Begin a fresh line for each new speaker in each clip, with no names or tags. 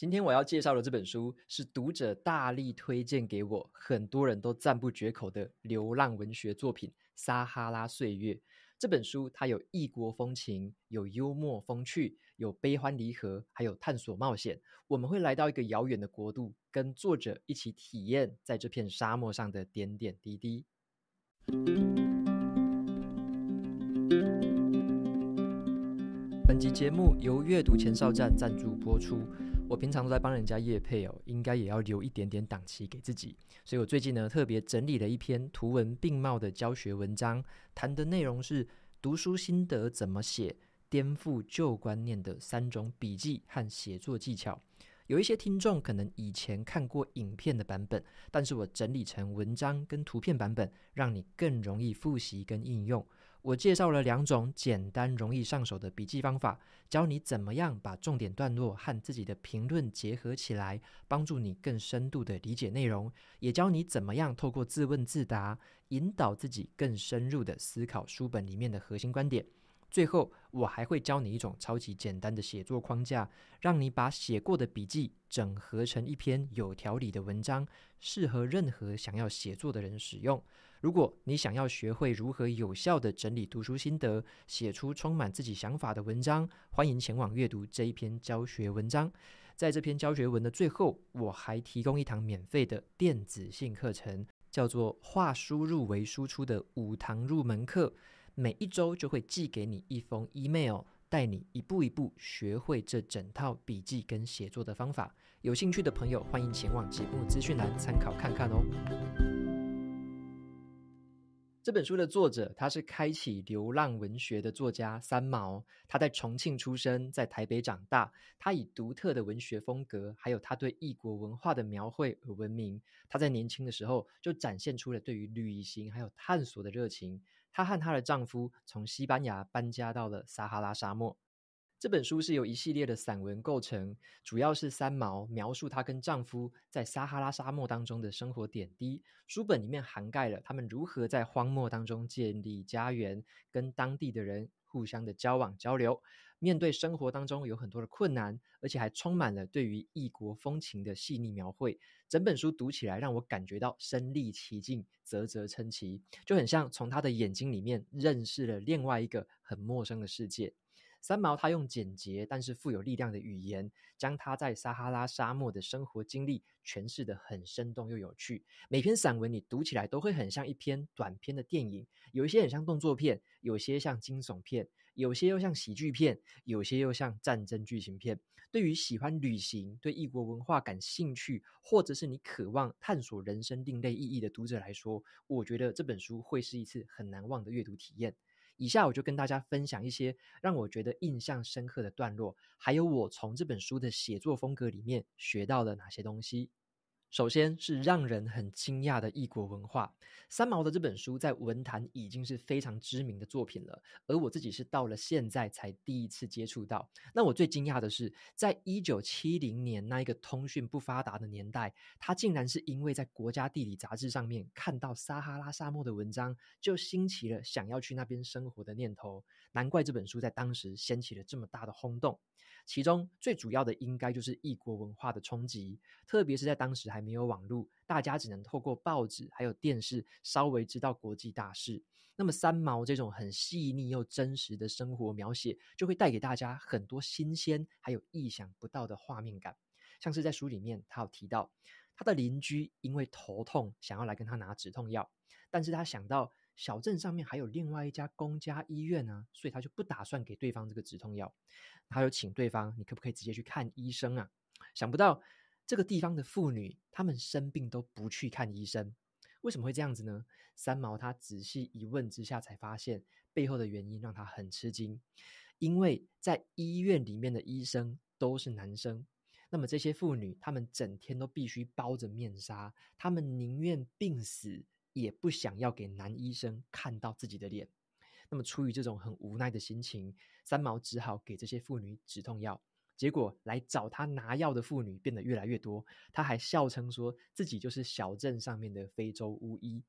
今天我要介绍的这本书是读者大力推荐给我、很多人都赞不绝口的流浪文学作品《撒哈拉岁月》。这本书它有异国风情，有幽默风趣，有悲欢离合，还有探索冒险。我们会来到一个遥远的国度，跟作者一起体验在这片沙漠上的点点滴滴。本集节目由阅读前哨站赞助播出。我平常都在帮人家夜配哦，应该也要留一点点档期给自己，所以我最近呢特别整理了一篇图文并茂的教学文章，谈的内容是读书心得怎么写，颠覆旧观念的三种笔记和写作技巧。有一些听众可能以前看过影片的版本，但是我整理成文章跟图片版本，让你更容易复习跟应用。我介绍了两种简单、容易上手的笔记方法，教你怎么样把重点段落和自己的评论结合起来，帮助你更深度的理解内容。也教你怎么样透过自问自答，引导自己更深入的思考书本里面的核心观点。最后，我还会教你一种超级简单的写作框架，让你把写过的笔记整合成一篇有条理的文章，适合任何想要写作的人使用。如果你想要学会如何有效的整理读书心得，写出充满自己想法的文章，欢迎前往阅读这一篇教学文章。在这篇教学文的最后，我还提供一堂免费的电子性课程，叫做“化输入为输出”的五堂入门课。每一周就会寄给你一封 email，带你一步一步学会这整套笔记跟写作的方法。有兴趣的朋友，欢迎前往节目资讯栏参考看看哦。这本书的作者，他是开启流浪文学的作家三毛。她在重庆出生，在台北长大。她以独特的文学风格，还有她对异国文化的描绘而闻名。她在年轻的时候就展现出了对于旅行还有探索的热情。她和她的丈夫从西班牙搬家到了撒哈拉沙漠。这本书是由一系列的散文构成，主要是三毛描述她跟丈夫在撒哈拉沙漠当中的生活点滴。书本里面涵盖了他们如何在荒漠当中建立家园，跟当地的人互相的交往交流，面对生活当中有很多的困难，而且还充满了对于异国风情的细腻描绘。整本书读起来让我感觉到身历其境，啧啧称奇，就很像从他的眼睛里面认识了另外一个很陌生的世界。三毛他用简洁但是富有力量的语言，将他在撒哈拉沙漠的生活经历诠释的很生动又有趣。每篇散文你读起来都会很像一篇短篇的电影，有一些很像动作片，有些像惊悚片，有些又像喜剧片，有些又像战争剧情片。对于喜欢旅行、对异国文化感兴趣，或者是你渴望探索人生另类意义的读者来说，我觉得这本书会是一次很难忘的阅读体验。以下我就跟大家分享一些让我觉得印象深刻的段落，还有我从这本书的写作风格里面学到了哪些东西。首先是让人很惊讶的异国文化。三毛的这本书在文坛已经是非常知名的作品了，而我自己是到了现在才第一次接触到。那我最惊讶的是，在一九七零年那一个通讯不发达的年代，他竟然是因为在《国家地理》杂志上面看到撒哈拉沙漠的文章，就兴起了想要去那边生活的念头。难怪这本书在当时掀起了这么大的轰动。其中最主要的应该就是异国文化的冲击，特别是在当时还没有网路，大家只能透过报纸还有电视稍微知道国际大事。那么三毛这种很细腻又真实的生活描写，就会带给大家很多新鲜还有意想不到的画面感。像是在书里面，他有提到他的邻居因为头痛想要来跟他拿止痛药，但是他想到。小镇上面还有另外一家公家医院呢，所以他就不打算给对方这个止痛药。他又请对方，你可不可以直接去看医生啊？想不到这个地方的妇女，她们生病都不去看医生，为什么会这样子呢？三毛他仔细一问之下，才发现背后的原因让他很吃惊，因为在医院里面的医生都是男生，那么这些妇女，她们整天都必须包着面纱，她们宁愿病死。也不想要给男医生看到自己的脸，那么出于这种很无奈的心情，三毛只好给这些妇女止痛药。结果来找他拿药的妇女变得越来越多，他还笑称说自己就是小镇上面的非洲巫医。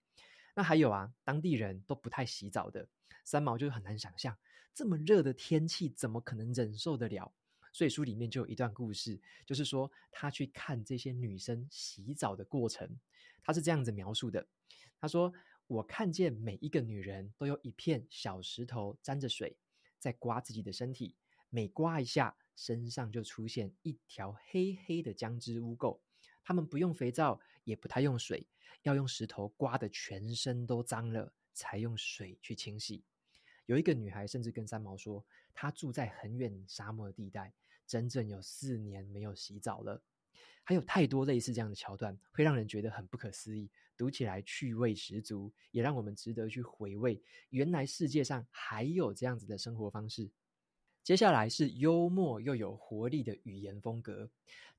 那还有啊，当地人都不太洗澡的，三毛就很难想象这么热的天气怎么可能忍受得了。所以书里面就有一段故事，就是说他去看这些女生洗澡的过程，他是这样子描述的。他说：“我看见每一个女人都有一片小石头沾着水，在刮自己的身体。每刮一下，身上就出现一条黑黑的姜汁污垢。他们不用肥皂，也不太用水，要用石头刮的全身都脏了，才用水去清洗。有一个女孩甚至跟三毛说，她住在很远沙漠的地带，整整有四年没有洗澡了。还有太多类似这样的桥段，会让人觉得很不可思议。”读起来趣味十足，也让我们值得去回味。原来世界上还有这样子的生活方式。接下来是幽默又有活力的语言风格。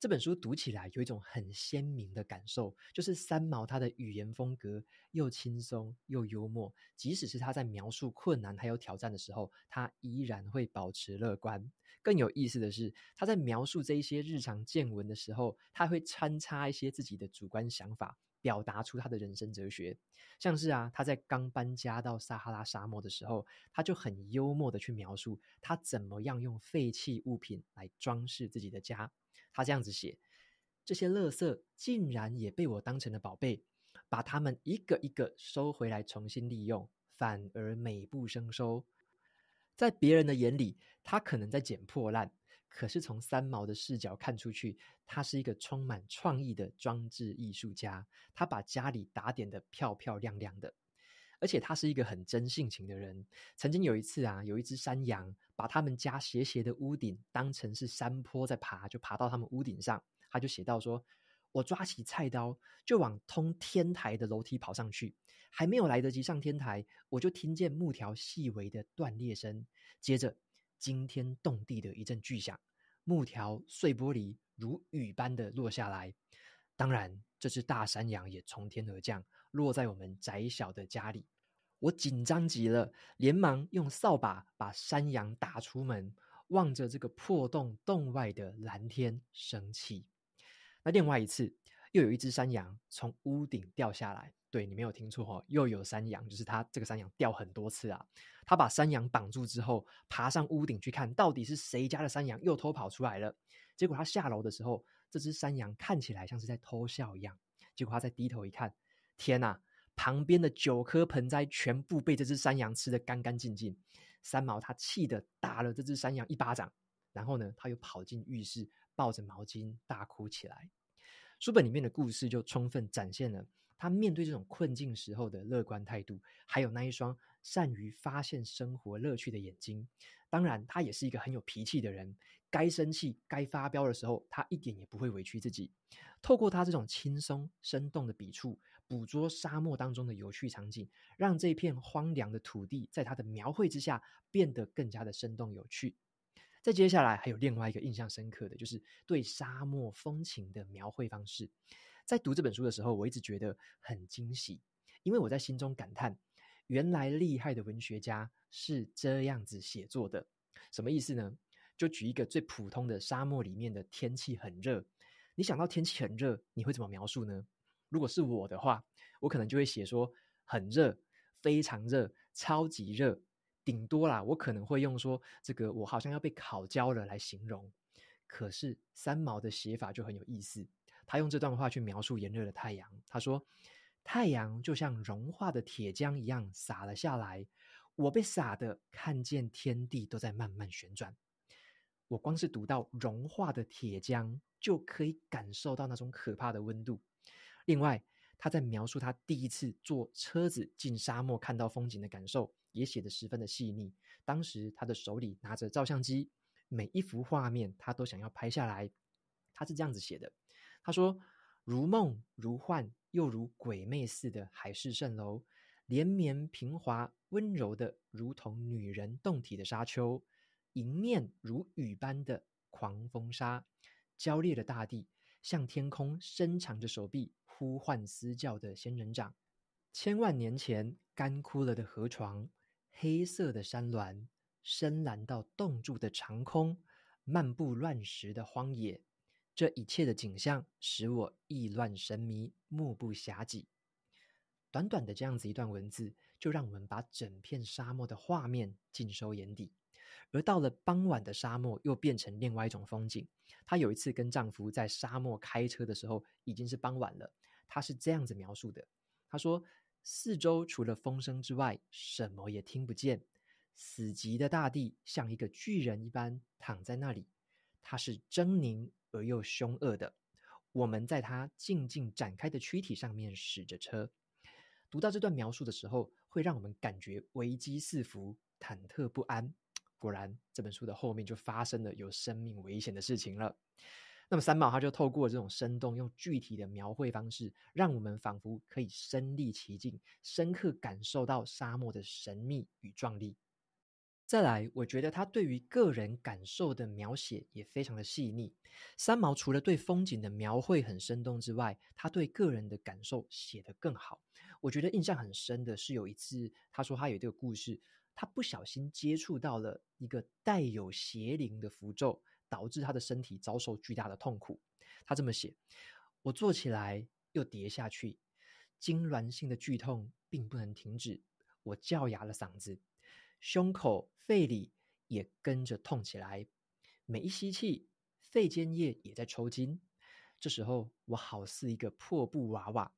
这本书读起来有一种很鲜明的感受，就是三毛他的语言风格又轻松又幽默。即使是他在描述困难还有挑战的时候，他依然会保持乐观。更有意思的是，他在描述这一些日常见闻的时候，他会穿插一些自己的主观想法。表达出他的人生哲学，像是啊，他在刚搬家到撒哈拉沙漠的时候，他就很幽默的去描述他怎么样用废弃物品来装饰自己的家。他这样子写：这些垃圾竟然也被我当成了宝贝，把它们一个一个收回来重新利用，反而美不胜收。在别人的眼里，他可能在捡破烂。可是从三毛的视角看出去，他是一个充满创意的装置艺术家。他把家里打点的漂漂亮亮的，而且他是一个很真性情的人。曾经有一次啊，有一只山羊把他们家斜斜的屋顶当成是山坡在爬，就爬到他们屋顶上。他就写到说：“我抓起菜刀就往通天台的楼梯跑上去，还没有来得及上天台，我就听见木条细微的断裂声，接着。”惊天动地的一阵巨响，木条碎玻璃如雨般的落下来。当然，这只大山羊也从天而降，落在我们窄小的家里。我紧张极了，连忙用扫把把山羊打出门，望着这个破洞洞外的蓝天生气。那另外一次。又有一只山羊从屋顶掉下来，对你没有听错哈，又有山羊，就是他这个山羊掉很多次啊。他把山羊绑住之后，爬上屋顶去看到底是谁家的山羊又偷跑出来了。结果他下楼的时候，这只山羊看起来像是在偷笑一样。结果他再低头一看，天哪！旁边的九棵盆栽全部被这只山羊吃得干干净净。三毛他气得打了这只山羊一巴掌，然后呢，他又跑进浴室，抱着毛巾大哭起来。书本里面的故事就充分展现了他面对这种困境时候的乐观态度，还有那一双善于发现生活乐趣的眼睛。当然，他也是一个很有脾气的人，该生气、该发飙的时候，他一点也不会委屈自己。透过他这种轻松生动的笔触，捕捉沙漠当中的有趣场景，让这片荒凉的土地在他的描绘之下变得更加的生动有趣。再接下来还有另外一个印象深刻的，就是对沙漠风情的描绘方式。在读这本书的时候，我一直觉得很惊喜，因为我在心中感叹：原来厉害的文学家是这样子写作的。什么意思呢？就举一个最普通的沙漠里面的天气很热，你想到天气很热，你会怎么描述呢？如果是我的话，我可能就会写说：很热，非常热，超级热。顶多啦，我可能会用说这个，我好像要被烤焦了来形容。可是三毛的写法就很有意思，他用这段话去描述炎热的太阳。他说：“太阳就像融化的铁浆一样洒了下来，我被洒的看见天地都在慢慢旋转。我光是读到融化的铁浆，就可以感受到那种可怕的温度。另外，他在描述他第一次坐车子进沙漠看到风景的感受。”也写得十分的细腻。当时他的手里拿着照相机，每一幅画面他都想要拍下来。他是这样子写的：“他说，如梦如幻又如鬼魅似的海市蜃楼，连绵平滑温柔的如同女人胴体的沙丘，迎面如雨般的狂风沙，焦裂的大地向天空伸长着手臂呼唤嘶叫的仙人掌，千万年前干枯了的河床。”黑色的山峦，深蓝到冻住的长空，漫步乱石的荒野，这一切的景象使我意乱神迷，目不暇给。短短的这样子一段文字，就让我们把整片沙漠的画面尽收眼底。而到了傍晚的沙漠，又变成另外一种风景。她有一次跟丈夫在沙漠开车的时候，已经是傍晚了。她是这样子描述的：她说。四周除了风声之外，什么也听不见。死寂的大地像一个巨人一般躺在那里，它是狰狞而又凶恶的。我们在它静静展开的躯体上面驶着车。读到这段描述的时候，会让我们感觉危机四伏、忐忑不安。果然，这本书的后面就发生了有生命危险的事情了。那么三毛他就透过这种生动、用具体的描绘方式，让我们仿佛可以身临其境，深刻感受到沙漠的神秘与壮丽。再来，我觉得他对于个人感受的描写也非常的细腻。三毛除了对风景的描绘很生动之外，他对个人的感受写得更好。我觉得印象很深的是有一次，他说他有这个故事，他不小心接触到了一个带有邪灵的符咒。导致他的身体遭受巨大的痛苦。他这么写：“我坐起来又跌下去，痉挛性的剧痛并不能停止。我叫哑了嗓子，胸口肺里也跟着痛起来。每一吸气，肺间液也在抽筋。这时候，我好似一个破布娃娃，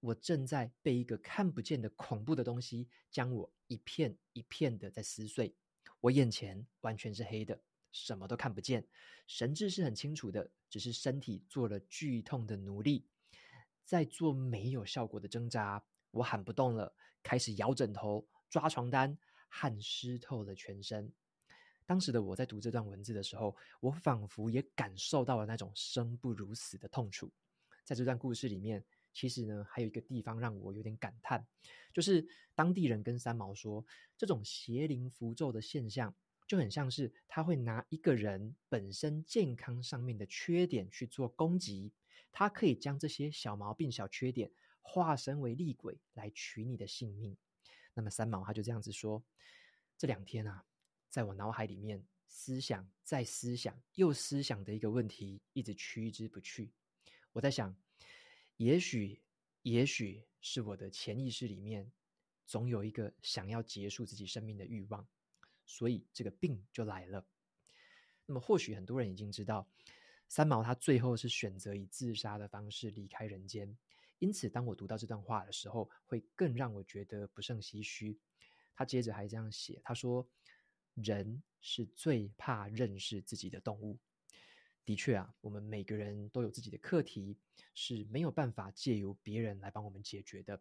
我正在被一个看不见的恐怖的东西将我一片一片的在撕碎。我眼前完全是黑的。”什么都看不见，神志是很清楚的，只是身体做了剧痛的奴隶，在做没有效果的挣扎。我喊不动了，开始摇枕头、抓床单，汗湿透了全身。当时的我在读这段文字的时候，我仿佛也感受到了那种生不如死的痛楚。在这段故事里面，其实呢，还有一个地方让我有点感叹，就是当地人跟三毛说，这种邪灵符咒的现象。就很像是他会拿一个人本身健康上面的缺点去做攻击，他可以将这些小毛病、小缺点化身为厉鬼来取你的性命。那么三毛他就这样子说：这两天啊，在我脑海里面，思想在思想又思想的一个问题一直去之不去。我在想，也许，也许是我的潜意识里面总有一个想要结束自己生命的欲望。所以这个病就来了。那么或许很多人已经知道，三毛他最后是选择以自杀的方式离开人间。因此，当我读到这段话的时候，会更让我觉得不胜唏嘘。他接着还这样写，他说：“人是最怕认识自己的动物。”的确啊，我们每个人都有自己的课题，是没有办法借由别人来帮我们解决的。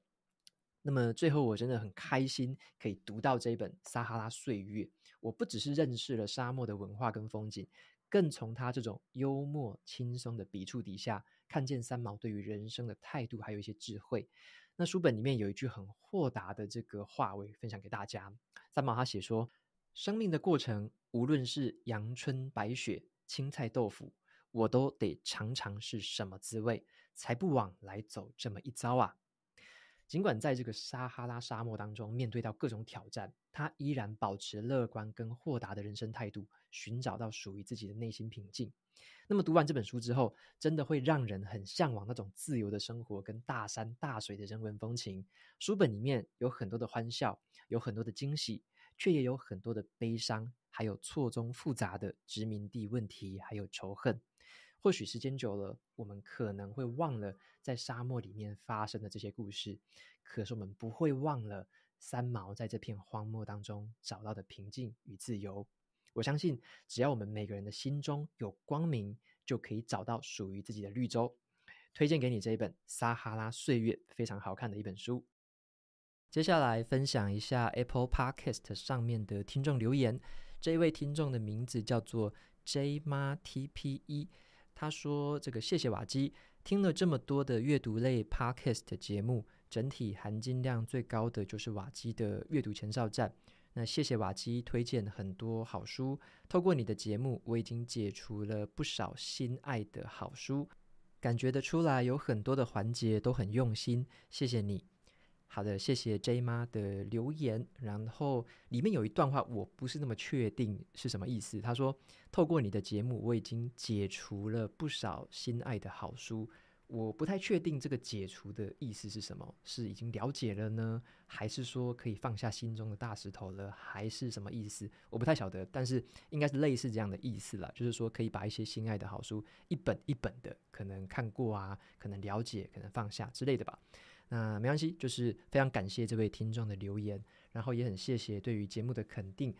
那么最后，我真的很开心可以读到这一本《撒哈拉岁月》。我不只是认识了沙漠的文化跟风景，更从他这种幽默轻松的笔触底下，看见三毛对于人生的态度，还有一些智慧。那书本里面有一句很豁达的这个话，我也分享给大家：三毛他写说，生命的过程，无论是阳春白雪、青菜豆腐，我都得尝尝是什么滋味，才不枉来走这么一遭啊。尽管在这个撒哈拉沙漠当中面对到各种挑战，他依然保持乐观跟豁达的人生态度，寻找到属于自己的内心平静。那么读完这本书之后，真的会让人很向往那种自由的生活跟大山大水的人文风情。书本里面有很多的欢笑，有很多的惊喜，却也有很多的悲伤，还有错综复杂的殖民地问题，还有仇恨。或许时间久了，我们可能会忘了在沙漠里面发生的这些故事，可是我们不会忘了三毛在这片荒漠当中找到的平静与自由。我相信，只要我们每个人的心中有光明，就可以找到属于自己的绿洲。推荐给你这一本《撒哈拉岁月》，非常好看的一本书。接下来分享一下 Apple Podcast 上面的听众留言，这位听众的名字叫做 J 妈 TPE。他说：“这个谢谢瓦基，听了这么多的阅读类 podcast 节目，整体含金量最高的就是瓦基的阅读前哨站。那谢谢瓦基推荐很多好书，透过你的节目，我已经解除了不少心爱的好书。感觉得出来，有很多的环节都很用心，谢谢你。”好的，谢谢 J 妈的留言。然后里面有一段话，我不是那么确定是什么意思。他说：“透过你的节目，我已经解除了不少心爱的好书。”我不太确定这个“解除”的意思是什么，是已经了解了呢，还是说可以放下心中的大石头了，还是什么意思？我不太晓得，但是应该是类似这样的意思了，就是说可以把一些心爱的好书一本一本的，可能看过啊，可能了解，可能放下之类的吧。那没关系，就是非常感谢这位听众的留言，然后也很谢谢对于节目的肯定。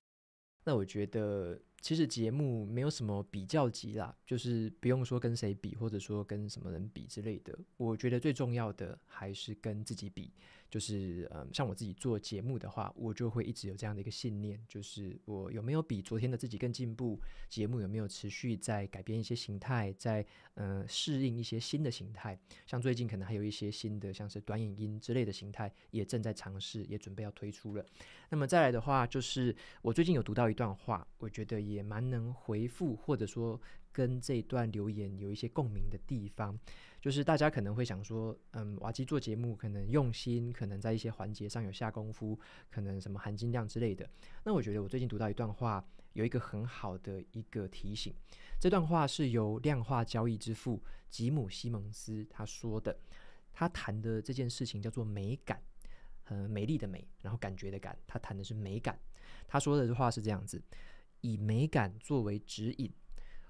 那我觉得其实节目没有什么比较级啦，就是不用说跟谁比，或者说跟什么人比之类的。我觉得最重要的还是跟自己比。就是，嗯，像我自己做节目的话，我就会一直有这样的一个信念，就是我有没有比昨天的自己更进步？节目有没有持续在改变一些形态，在呃适应一些新的形态？像最近可能还有一些新的，像是短影音之类的形态，也正在尝试，也准备要推出了。那么再来的话，就是我最近有读到一段话，我觉得也蛮能回复，或者说。跟这段留言有一些共鸣的地方，就是大家可能会想说，嗯，瓦基做节目可能用心，可能在一些环节上有下功夫，可能什么含金量之类的。那我觉得我最近读到一段话，有一个很好的一个提醒。这段话是由量化交易之父吉姆·西蒙斯他说的，他谈的这件事情叫做美感，呃，美丽的美，然后感觉的感，他谈的是美感。他说的话是这样子：以美感作为指引。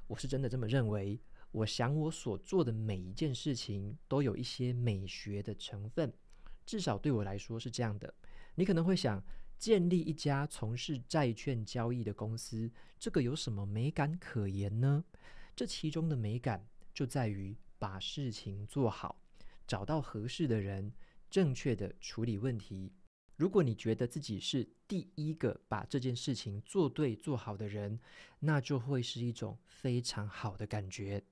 我是真的这么认为。我想我所做的每一件事情都有一些美学的成分，至少对我来说是这样的。你可能会想，建立一家从事债券交易的公司，这个有什么美感可言呢？这其中的美感就在于把事情做好，找到合适的人，正确的处理问题。如果你觉得自己是第一个把这件事情做对做好的人，那就会是一种非常好的感觉。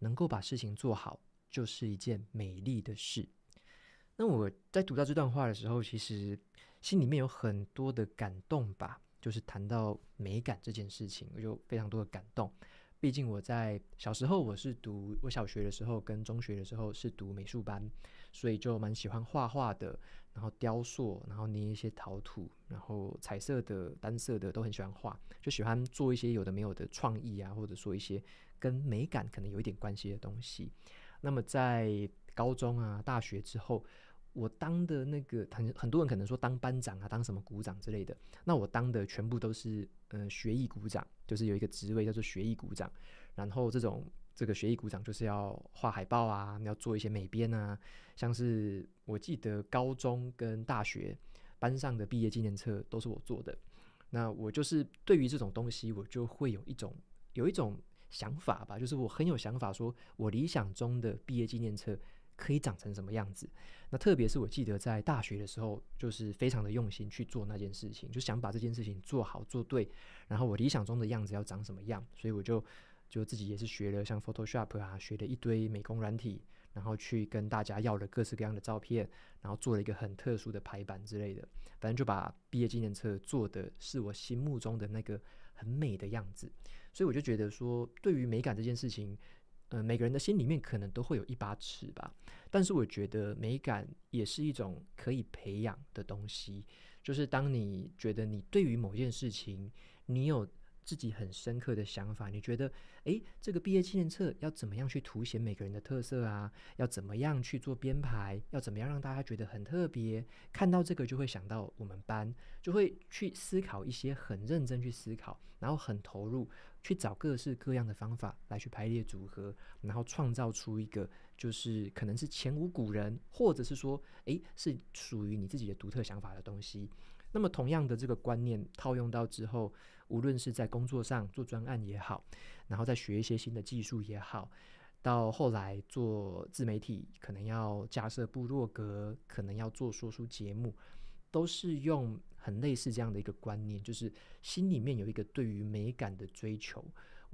能够把事情做好，就是一件美丽的事。那我在读到这段话的时候，其实心里面有很多的感动吧。就是谈到美感这件事情，我就非常多的感动。毕竟我在小时候，我是读我小学的时候跟中学的时候是读美术班。所以就蛮喜欢画画的，然后雕塑，然后捏一些陶土，然后彩色的、单色的都很喜欢画，就喜欢做一些有的没有的创意啊，或者说一些跟美感可能有一点关系的东西。那么在高中啊、大学之后，我当的那个很很多人可能说当班长啊、当什么鼓掌之类的，那我当的全部都是嗯学艺鼓掌，就是有一个职位叫做学艺鼓掌。然后这种。这个学艺鼓掌就是要画海报啊，要做一些美编啊。像是我记得高中跟大学班上的毕业纪念册都是我做的。那我就是对于这种东西，我就会有一种有一种想法吧，就是我很有想法，说我理想中的毕业纪念册可以长成什么样子。那特别是我记得在大学的时候，就是非常的用心去做那件事情，就想把这件事情做好做对。然后我理想中的样子要长什么样，所以我就。就自己也是学了像 Photoshop 啊，学了一堆美工软体，然后去跟大家要了各式各样的照片，然后做了一个很特殊的排版之类的，反正就把毕业纪念册做的是我心目中的那个很美的样子。所以我就觉得说，对于美感这件事情，呃，每个人的心里面可能都会有一把尺吧。但是我觉得美感也是一种可以培养的东西，就是当你觉得你对于某件事情，你有。自己很深刻的想法，你觉得，诶，这个毕业纪念册要怎么样去凸显每个人的特色啊？要怎么样去做编排？要怎么样让大家觉得很特别？看到这个就会想到我们班，就会去思考一些很认真去思考，然后很投入去找各式各样的方法来去排列组合，然后创造出一个就是可能是前无古人，或者是说，诶，是属于你自己的独特想法的东西。那么，同样的这个观念套用到之后，无论是在工作上做专案也好，然后再学一些新的技术也好，到后来做自媒体，可能要架设部落格，可能要做说书节目，都是用很类似这样的一个观念，就是心里面有一个对于美感的追求。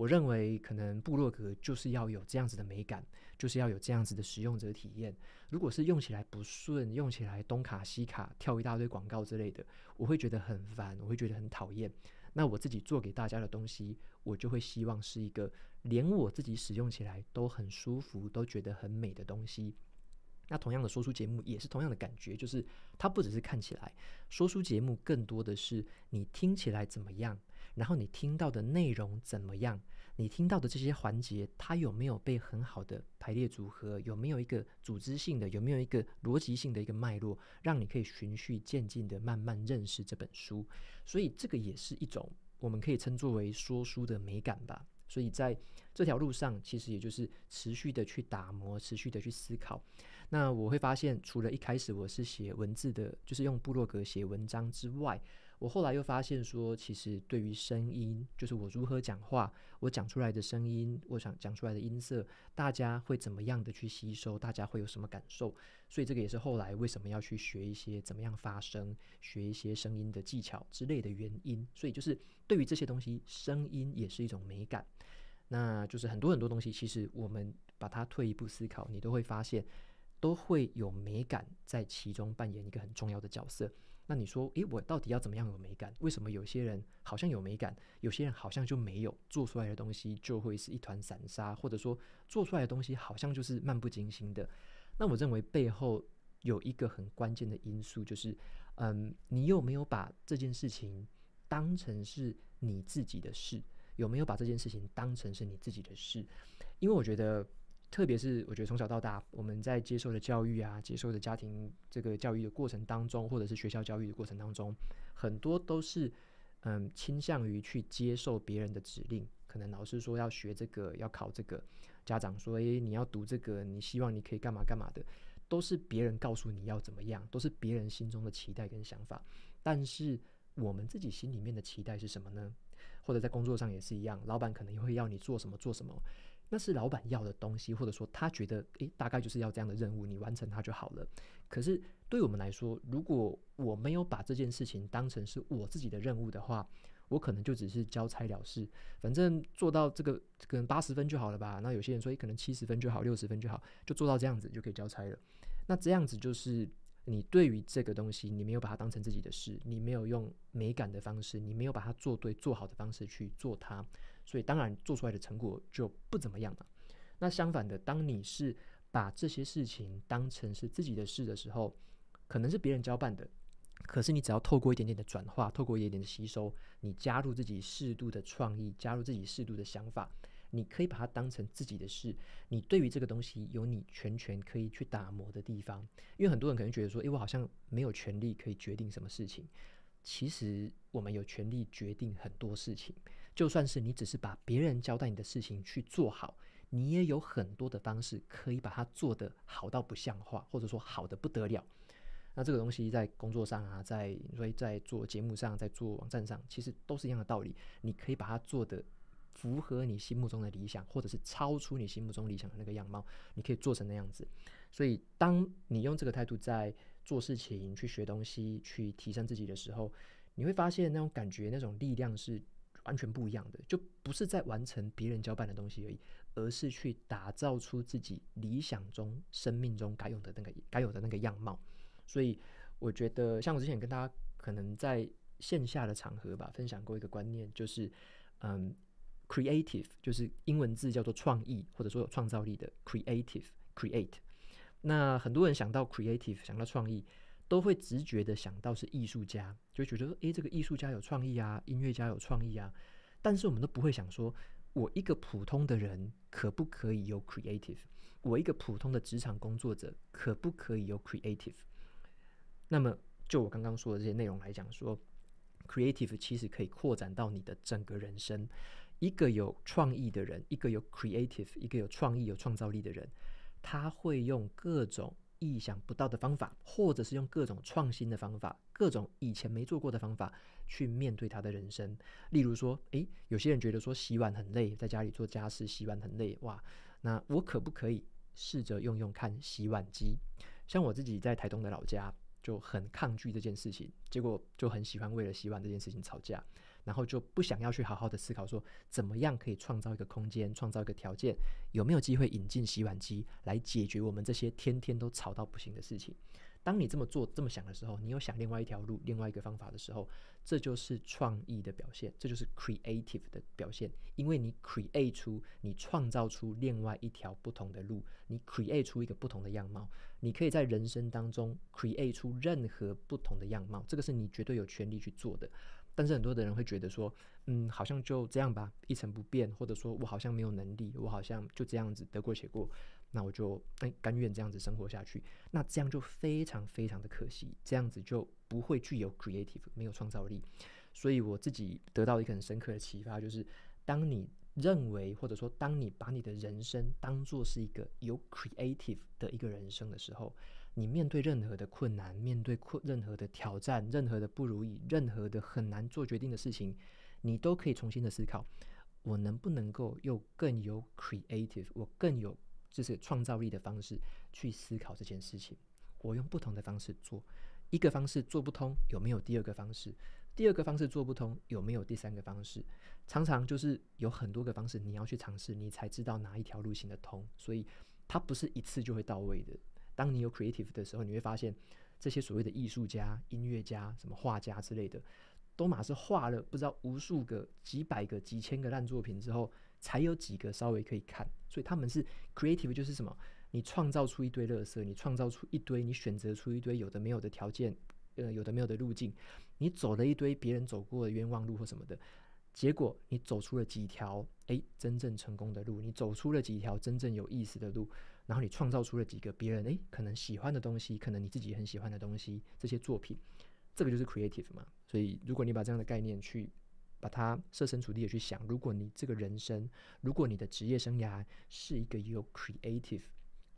我认为，可能布洛格就是要有这样子的美感，就是要有这样子的使用者体验。如果是用起来不顺，用起来东卡西卡，跳一大堆广告之类的，我会觉得很烦，我会觉得很讨厌。那我自己做给大家的东西，我就会希望是一个连我自己使用起来都很舒服，都觉得很美的东西。那同样的，说书节目也是同样的感觉，就是它不只是看起来，说书节目更多的是你听起来怎么样。然后你听到的内容怎么样？你听到的这些环节，它有没有被很好的排列组合？有没有一个组织性的？有没有一个逻辑性的一个脉络，让你可以循序渐进的慢慢认识这本书？所以这个也是一种我们可以称作为说书的美感吧。所以在这条路上，其实也就是持续的去打磨，持续的去思考。那我会发现，除了一开始我是写文字的，就是用部落格写文章之外，我后来又发现说，其实对于声音，就是我如何讲话，我讲出来的声音，我想讲出来的音色，大家会怎么样的去吸收，大家会有什么感受？所以这个也是后来为什么要去学一些怎么样发声，学一些声音的技巧之类的原因。所以就是对于这些东西，声音也是一种美感。那就是很多很多东西，其实我们把它退一步思考，你都会发现，都会有美感在其中扮演一个很重要的角色。那你说，诶，我到底要怎么样有美感？为什么有些人好像有美感，有些人好像就没有？做出来的东西就会是一团散沙，或者说做出来的东西好像就是漫不经心的？那我认为背后有一个很关键的因素，就是，嗯，你有没有把这件事情当成是你自己的事？有没有把这件事情当成是你自己的事？因为我觉得。特别是我觉得从小到大，我们在接受的教育啊，接受的家庭这个教育的过程当中，或者是学校教育的过程当中，很多都是嗯倾向于去接受别人的指令，可能老师说要学这个，要考这个，家长说诶你要读这个，你希望你可以干嘛干嘛的，都是别人告诉你要怎么样，都是别人心中的期待跟想法。但是我们自己心里面的期待是什么呢？或者在工作上也是一样，老板可能会要你做什么做什么。那是老板要的东西，或者说他觉得，诶，大概就是要这样的任务，你完成它就好了。可是对我们来说，如果我没有把这件事情当成是我自己的任务的话，我可能就只是交差了事，反正做到这个可能八十分就好了吧。那有些人说，诶，可能七十分就好，六十分就好，就做到这样子就可以交差了。那这样子就是你对于这个东西，你没有把它当成自己的事，你没有用美感的方式，你没有把它做对做好的方式去做它。所以当然做出来的成果就不怎么样了。那相反的，当你是把这些事情当成是自己的事的时候，可能是别人交办的，可是你只要透过一点点的转化，透过一点点的吸收，你加入自己适度的创意，加入自己适度的想法，你可以把它当成自己的事。你对于这个东西有你全权可以去打磨的地方。因为很多人可能觉得说，诶，我好像没有权利可以决定什么事情。其实我们有权利决定很多事情。就算是你只是把别人交代你的事情去做好，你也有很多的方式可以把它做得好到不像话，或者说好的不得了。那这个东西在工作上啊，在所以在做节目上，在做网站上，其实都是一样的道理。你可以把它做的符合你心目中的理想，或者是超出你心目中理想的那个样貌，你可以做成那样子。所以，当你用这个态度在做事情、去学东西、去提升自己的时候，你会发现那种感觉、那种力量是。完全不一样的，就不是在完成别人交办的东西而已，而是去打造出自己理想中、生命中该有的那个该有的那个样貌。所以我觉得，像我之前跟大家可能在线下的场合吧，分享过一个观念，就是嗯，creative 就是英文字叫做创意或者说有创造力的 creative create。那很多人想到 creative 想到创意。都会直觉的想到是艺术家，就觉得说，这个艺术家有创意啊，音乐家有创意啊，但是我们都不会想说，我一个普通的人可不可以有 creative？我一个普通的职场工作者可不可以有 creative？那么就我刚刚说的这些内容来讲，说 creative 其实可以扩展到你的整个人生。一个有创意的人，一个有 creative，一个有创意、有创造力的人，他会用各种。意想不到的方法，或者是用各种创新的方法，各种以前没做过的方法去面对他的人生。例如说，诶，有些人觉得说洗碗很累，在家里做家事洗碗很累，哇，那我可不可以试着用用看洗碗机？像我自己在台东的老家就很抗拒这件事情，结果就很喜欢为了洗碗这件事情吵架。然后就不想要去好好的思考，说怎么样可以创造一个空间，创造一个条件，有没有机会引进洗碗机来解决我们这些天天都吵到不行的事情？当你这么做、这么想的时候，你有想另外一条路、另外一个方法的时候，这就是创意的表现，这就是 creative 的表现，因为你 create 出、你创造出另外一条不同的路，你 create 出一个不同的样貌，你可以在人生当中 create 出任何不同的样貌，这个是你绝对有权利去做的。但是很多的人会觉得说，嗯，好像就这样吧，一成不变，或者说，我好像没有能力，我好像就这样子得过且过，那我就甘愿这样子生活下去，那这样就非常非常的可惜，这样子就不会具有 creative，没有创造力。所以我自己得到一个很深刻的启发，就是当你认为，或者说当你把你的人生当做是一个有 creative 的一个人生的时候。你面对任何的困难，面对困任何的挑战，任何的不如意，任何的很难做决定的事情，你都可以重新的思考。我能不能够用更有 creative，我更有就是创造力的方式去思考这件事情。我用不同的方式做，一个方式做不通，有没有第二个方式？第二个方式做不通，有没有第三个方式？常常就是有很多个方式你要去尝试，你才知道哪一条路行得通。所以它不是一次就会到位的。当你有 creative 的时候，你会发现这些所谓的艺术家、音乐家、什么画家之类的，都马是画了不知道无数个、几百个、几千个烂作品之后，才有几个稍微可以看。所以他们是 creative 就是什么？你创造出一堆垃圾，你创造出一堆，你选择出一堆有的没有的条件，呃，有的没有的路径，你走了一堆别人走过的冤枉路或什么的，结果你走出了几条哎真正成功的路，你走出了几条真正有意思的路。然后你创造出了几个别人诶可能喜欢的东西，可能你自己很喜欢的东西，这些作品，这个就是 creative 嘛。所以如果你把这样的概念去把它设身处地的去想，如果你这个人生，如果你的职业生涯是一个有 creative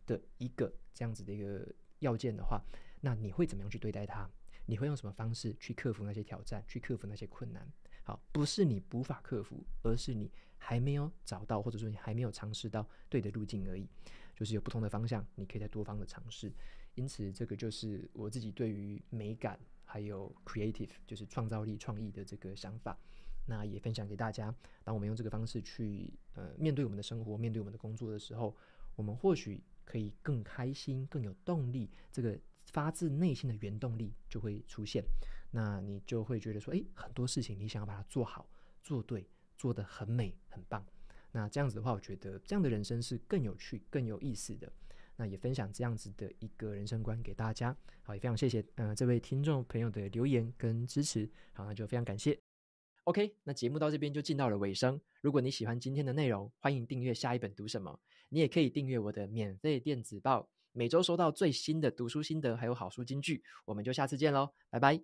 的一个这样子的一个要件的话，那你会怎么样去对待它？你会用什么方式去克服那些挑战，去克服那些困难？好，不是你无法克服，而是你还没有找到，或者说你还没有尝试到对的路径而已。就是有不同的方向，你可以在多方的尝试。因此，这个就是我自己对于美感还有 creative，就是创造力、创意的这个想法。那也分享给大家。当我们用这个方式去呃面对我们的生活、面对我们的工作的时候，我们或许可以更开心、更有动力。这个发自内心的原动力就会出现。那你就会觉得说，诶，很多事情你想要把它做好、做对、做得很美、很棒。那这样子的话，我觉得这样的人生是更有趣、更有意思的。那也分享这样子的一个人生观给大家。好，也非常谢谢嗯这位听众朋友的留言跟支持。好，那就非常感谢。OK，那节目到这边就进到了尾声。如果你喜欢今天的内容，欢迎订阅下一本读什么。你也可以订阅我的免费电子报，每周收到最新的读书心得还有好书金句。我们就下次见喽，拜拜。